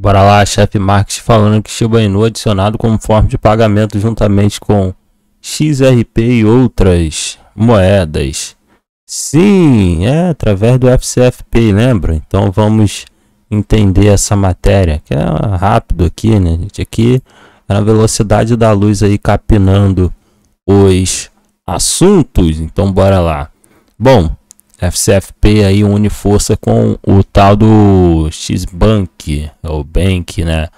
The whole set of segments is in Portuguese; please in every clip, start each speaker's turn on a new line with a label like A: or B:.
A: Bora lá, chefe Marques falando que Shiba Inu adicionado como forma de pagamento juntamente com XRP e outras moedas. Sim, é através do FCFP, lembra? Então vamos entender essa matéria, que é rápido aqui, né, gente? Aqui é na velocidade da luz aí capinando os assuntos. Então bora lá. Bom, FCFP aí une força com o tal do X-Bank, ou Bank, né?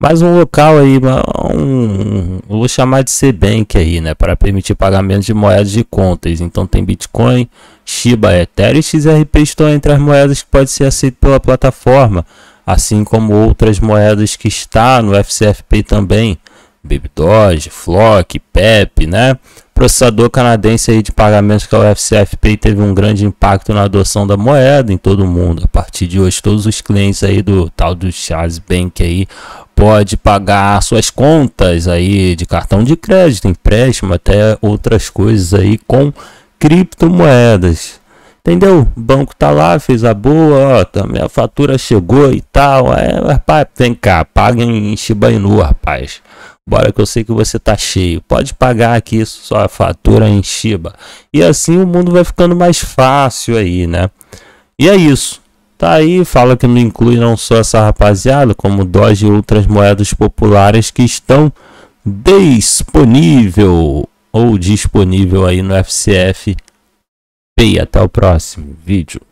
A: Mais um local aí, um, vou chamar de C-Bank aí, né? Para permitir pagamento de moedas de contas. Então tem Bitcoin, Shiba, Ethereum e XRP estão entre as moedas que pode ser aceito pela plataforma, assim como outras moedas que está no FCFP também. Baby Doge, Flock, Pepe, né? Processador canadense aí de pagamentos que é o FCFP teve um grande impacto na adoção da moeda em todo o mundo. A partir de hoje, todos os clientes aí do tal do Charles Bank aí pode pagar suas contas aí de cartão de crédito, empréstimo, até outras coisas aí com criptomoedas. Entendeu? O banco tá lá, fez a boa, ó, também tá, a fatura chegou e tal. É, rapaz, vem cá, paga em Shiba Inu, rapaz. Bora que eu sei que você está cheio. Pode pagar aqui sua fatura em Shiba. E assim o mundo vai ficando mais fácil aí, né? E é isso. Tá aí, fala que não inclui não só essa rapaziada, como Doge e outras moedas populares que estão disponível ou disponível aí no FCF. E até o próximo vídeo.